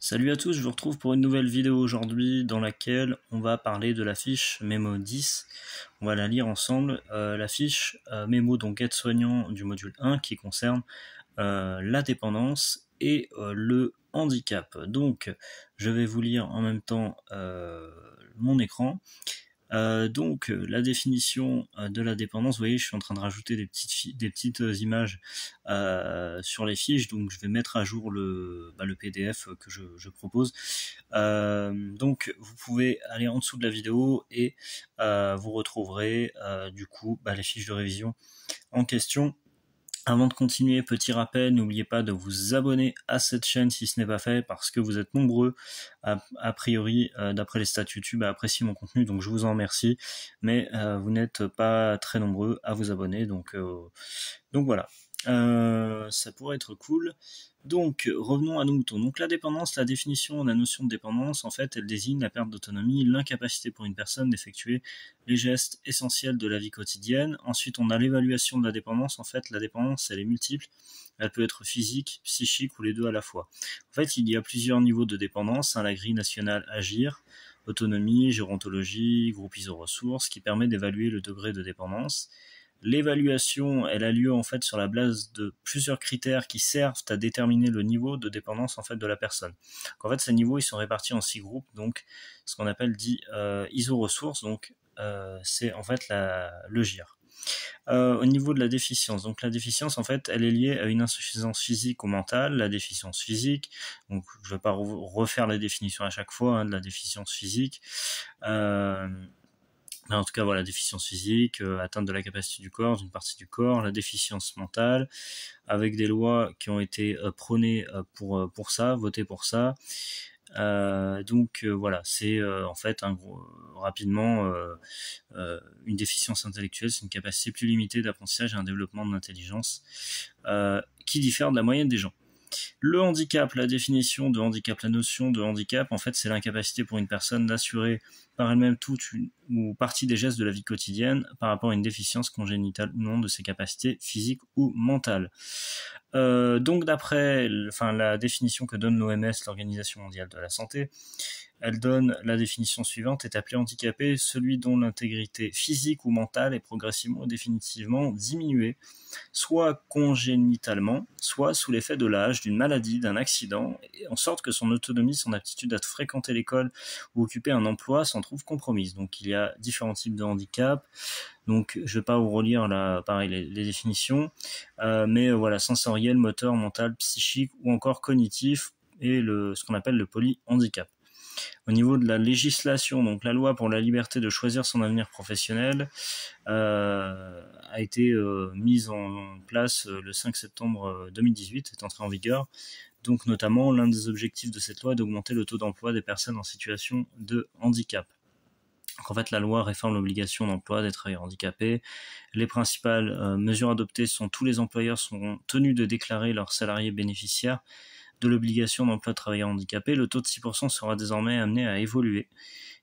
Salut à tous, je vous retrouve pour une nouvelle vidéo aujourd'hui dans laquelle on va parler de la fiche Memo 10. On va la lire ensemble. Euh, la fiche euh, Memo, donc aide-soignant du module 1 qui concerne euh, la dépendance et le handicap. Donc je vais vous lire en même temps mon écran. Euh, donc euh, la définition euh, de la dépendance, vous voyez, je suis en train de rajouter des petites, images sur les fiches, donc je vais mettre à jour le, bah, PDF que je, propose. donc vous pouvez aller en dessous de la vidéo et vous retrouverez du coup bah, les fiches de révision en question. Avant de continuer, petit rappel, n'oubliez pas de vous abonner à cette chaîne si ce n'est pas fait, parce que vous êtes nombreux, a priori, euh, d'après les stats YouTube, à apprécier mon contenu, donc je vous en remercie. Mais euh, vous n'êtes pas très nombreux à vous abonner, donc, euh, donc voilà. Euh, ça pourrait être cool. Donc, revenons à nos moutons. Donc, la dépendance, la définition, la notion de dépendance, en fait, elle désigne la perte d'autonomie, l'incapacité pour une personne d'effectuer les gestes essentiels de la vie quotidienne. Ensuite, on a l'évaluation de la dépendance. En fait, la dépendance, elle est multiple. Elle peut être physique, psychique ou les deux à la fois. En fait, il y a plusieurs niveaux de dépendance. Hein. la grille nationale Agir, autonomie, gérontologie, Groupe iso ressources, qui permet d'évaluer le degré de dépendance. L'évaluation, elle a lieu en fait sur la base de plusieurs critères qui servent à déterminer le niveau de dépendance en fait de la personne. en fait, ces niveaux ils sont répartis en six groupes, donc ce qu'on appelle dit euh, iso-ressources, donc euh, c'est en fait la, le GIR. Euh, au niveau de la déficience, donc la déficience en fait, elle est liée à une insuffisance physique ou mentale. La déficience physique, donc je ne vais pas refaire la définition à chaque fois hein, de la déficience physique. Euh, en tout cas, voilà, déficience physique, euh, atteinte de la capacité du corps, d'une partie du corps, la déficience mentale, avec des lois qui ont été euh, prônées euh, pour, pour ça, votées pour ça. donc voilà, c'est en fait un gros, rapidement une déficience intellectuelle, c'est une capacité plus limitée d'apprentissage et un développement de l'intelligence qui diffère de la moyenne des gens. Le handicap, la définition de handicap, la notion de handicap, en fait, c'est l'incapacité pour une personne d'assurer par elle-même tout ou partie des gestes de la vie quotidienne par rapport à une déficience congénitale ou non de ses capacités physiques ou mentales. Euh, donc d'après enfin, la définition que donne l'OMS, l'Organisation mondiale de la santé, elle donne la définition suivante, est appelé handicapé celui dont l'intégrité physique ou mentale est progressivement ou définitivement diminuée, soit congénitalement, soit sous l'effet de l'âge, d'une maladie, d'un accident, en sorte que son autonomie, son aptitude à fréquenter l'école ou occuper un emploi sont trouve compromise. Donc il y a différents types de handicap. Donc je vais pas vous relire pareil, les, définitions, euh, mais euh, voilà, sensoriel, moteur, mental, psychique ou encore cognitif et le, ce qu'on appelle le polyhandicap. Au niveau de la législation, donc la loi pour la liberté de choisir son avenir professionnel euh, a été mise en place le 5 septembre 2018, est entrée en vigueur. Donc notamment, l'un des objectifs de cette loi est d'augmenter le taux d'emploi des personnes en situation de handicap en fait, la loi réforme l'obligation d'emploi des travailleurs handicapés. Les principales euh, mesures adoptées sont tous les employeurs seront tenus de déclarer leurs salariés bénéficiaires de l'obligation d'emploi de travailleurs handicapés. Le taux de 6% sera désormais amené à évoluer.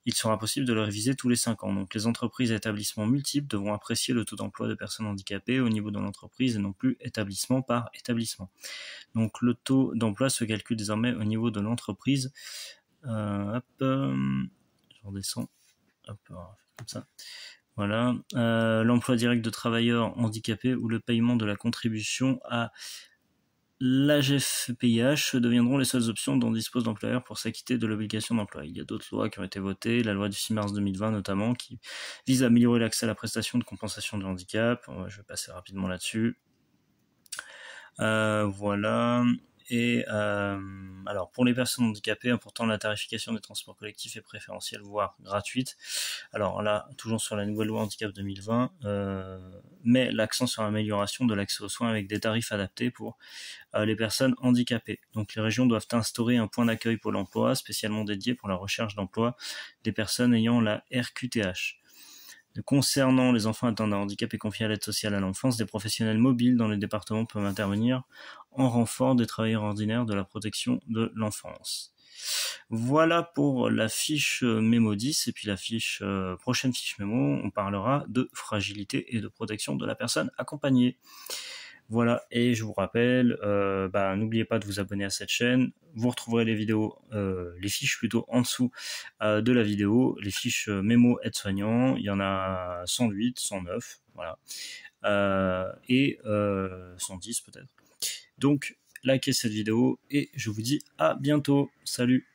Il sera possible de le réviser tous les 5 ans. Donc les entreprises et établissements multiples devront apprécier le taux d'emploi de personnes handicapées au niveau de l'entreprise et non plus établissement par établissement. Donc le taux d'emploi se calcule désormais au niveau de l'entreprise. Euh, hop, euh, je redescends ça. Voilà. Euh, l'emploi direct de travailleurs handicapés ou le paiement de la contribution à l'AGFPIH deviendront les seules options dont dispose l'employeur pour s'acquitter de l'obligation d'emploi. Il y a d'autres lois qui ont été votées, la loi du 6 mars 2020 notamment, qui vise à améliorer l'accès à la prestation de compensation du handicap. Je vais passer rapidement là-dessus. Euh, voilà. Et euh, alors pour les personnes handicapées, important la tarification des transports collectifs est préférentielle, voire gratuite. Alors là, toujours sur la nouvelle loi handicap 2020, euh, met l'accent sur l'amélioration de l'accès aux soins avec des tarifs adaptés pour euh, les personnes handicapées. Donc les régions doivent instaurer un point d'accueil pour l'emploi spécialement dédié pour la recherche d'emploi des personnes ayant la RQTH concernant les enfants atteints d'un handicap et confiés à l'aide sociale à l'enfance, des professionnels mobiles dans les départements peuvent intervenir en renfort des travailleurs ordinaires de la protection de l'enfance. Voilà pour la fiche mémo 10 et puis la fiche euh, prochaine fiche mémo, on parlera de fragilité et de protection de la personne accompagnée. Voilà, et je vous rappelle, euh, bah, n'oubliez pas de vous abonner à cette chaîne. Vous retrouverez les vidéos, euh, les fiches plutôt en dessous euh, de la vidéo, les fiches mémo aide-soignant. Il y en a 108, 109, voilà, et 110 peut-être. Donc, likez cette vidéo et je vous dis à bientôt. Salut